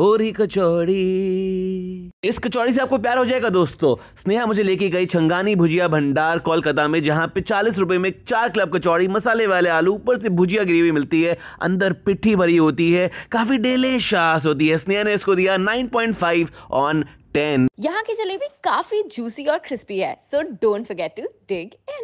ओरी कचौड़ी इस कचौड़ी से आपको प्यार हो जाएगा दोस्तों स्नेहा मुझे लेके गई छंगानी भुजिया भंडार कोलकाता में जहाँ पे चालीस रुपए में चार क्लब कचौड़ी मसाले वाले आलू ऊपर से भुजिया ग्रेवी मिलती है अंदर पिट्ठी भरी होती है काफी डेलेशास होती है स्नेहा ने इसको दिया 9.5 ऑन 10 यहाँ की जलेबी काफी जूसी और क्रिस्पी है so don't forget to dig in